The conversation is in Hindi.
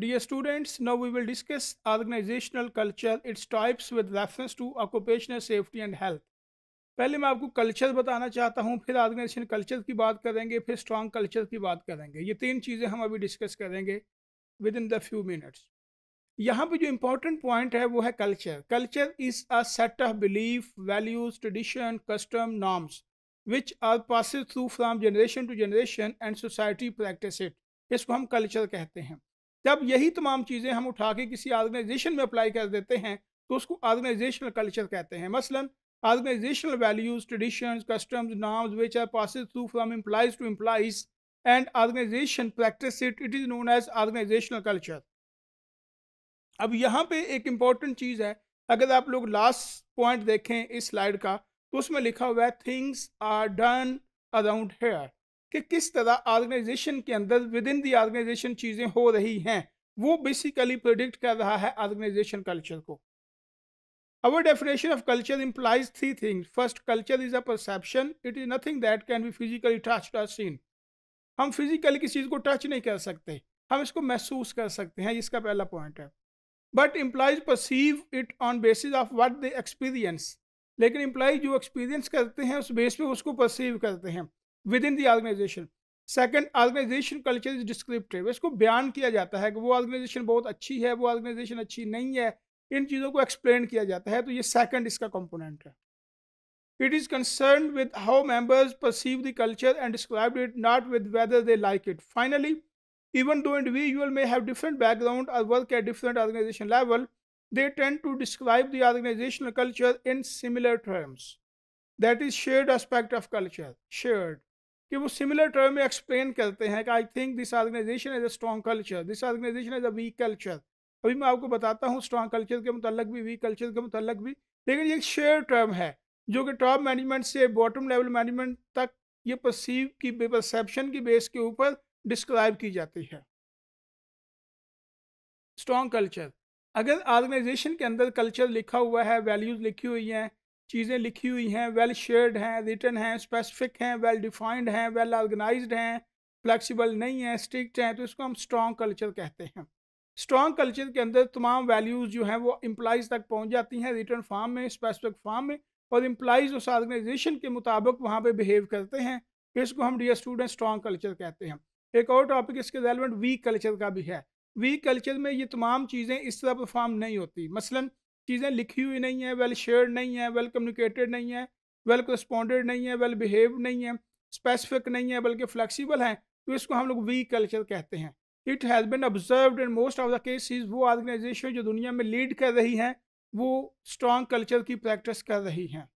Dear students, now we will discuss organizational culture, its types with reference to occupational safety and health. पहले मैं आपको कल्चर बताना चाहता हूँ फिर ऑर्गेनाइजेशन कल्चर की बात करेंगे फिर स्ट्रांग कल्चर की बात करेंगे ये तीन चीज़ें हम अभी डिस्कस करेंगे within the few minutes यहाँ पे जो इम्पोर्टेंट पॉइंट है वो है culture culture is a set of belief values tradition custom norms which are passes through from generation to generation and society practice it इसको हम कल्चर कहते हैं जब यही तमाम चीज़ें हम उठा के किसी ऑर्गेनाइजेशन में अप्लाई कर देते हैं तो उसको ऑर्गेनाइजेशनल कल्चर कहते हैं मसलन organisational values tradition customs norms which are pass through from employees to employees and organisation practice it it is known as organisational culture अब यहाँ पे एक इम्पॉर्टेंट चीज़ है अगर आप लोग लास्ट पॉइंट देखें इस स्लाइड का तो उसमें लिखा हुआ है things are done around here कि किस तरह ऑर्गेनाइजेशन के अंदर विद इन दी ऑर्गेनाइजेशन चीज़ें हो रही हैं वो बेसिकली प्रोडिक्ट कर रहा है ऑर्गेनाइजेशन कल्चर को our definition of culture implies three things first culture is a perception it is nothing that can be physically touch or seen हम फिजिकली किसी चीज़ को टच नहीं कर सकते हम इसको महसूस कर सकते हैं इसका पहला पॉइंट है but employees perceive it on basis of what they experience लेकिन इम्प्लाइज जो एक्सपीरियंस करते हैं उस बेस पे उसको परसीव करते हैं within the organisation second organisation culture is descriptive इसको बयान किया जाता है कि वो ऑर्गेनाइजेशन बहुत अच्छी है वो ऑर्गेनाइजेशन अच्छी नहीं है इन चीज़ों को एक्सप्लेन किया जाता है तो ये सेकेंड इसका कंपोनेंट है it is concern with how members perceive the culture and describe it not with whether they like it finally even though individual may have different background or work at different organisation level they tend to describe the organisational culture in similar terms that is shared aspect of culture shared कि वो सिमिलर टर्म में एक्सप्लेन करते हैं कि I think this organisation is a strong culture this organisation is a weak culture अभी मैं आपको बताता हूँ स्ट्रॉन्ग कल्चर के मुतलक भी वीक कल्चर के मुतलक भी लेकिन ये एक शेयर टर्म है जो कि टॉप मैनेजमेंट से बॉटम लेवल मैनेजमेंट तक ये परसीव की परसेप्शन की बेस के ऊपर डिस्क्राइब की जाती है स्ट्रॉन्ग कल्चर अगर ऑर्गेनाइजेशन के अंदर कल्चर लिखा हुआ है वैल्यूज़ लिखी हुई हैं चीज़ें लिखी हुई हैं वेल शेयर्ड हैं रिटर्न हैं स्पेसिफिक हैं वेल डिफाइंड हैं वेल ऑर्गेनाइज हैं फ्लैक्सीबल नहीं है स्ट्रिक्ट हैं तो इसको हम स्ट्रॉन्ग कल्चर कहते हैं स्ट्रॉन्ग कल्चर के अंदर तमाम वैल्यूज़ जो हैं वो एम्प्लाइज तक पहुँच जाती हैं रिटर्न फार्म में स्पेसिफिक फॉर्म में और इम्प्लाइज उस ऑर्गेनाइजेशन के मुताबिक वहाँ पर बिहेव करते हैं इसको हम डी स्टूडेंट स्ट्रॉन्ग कल्चर कहते हैं एक और टॉपिक इसके रेलिवेंट वीक कल्चर का भी है वीक कल्चर में ये तमाम चीज़ें इस तरह परफॉर्म नहीं होती मसलन चीज़ें लिखी हुई नहीं है वेल शेयर नहीं है वेल कम्युनिकेटेड नहीं है वेल रिस्पॉन्डेड नहीं है वेल बिहेव नहीं है स्पेसिफिक नहीं है बल्कि फ्लैक्सीबल हैं तो इसको हम लोग वीक कल्चर कहते हैं it has been observe in most of the cases वो ऑर्गेनाइजेशन जो दुनिया में लीड कर रही हैं वो स्ट्रॉन्ग कल्चर की प्रैक्टिस कर रही हैं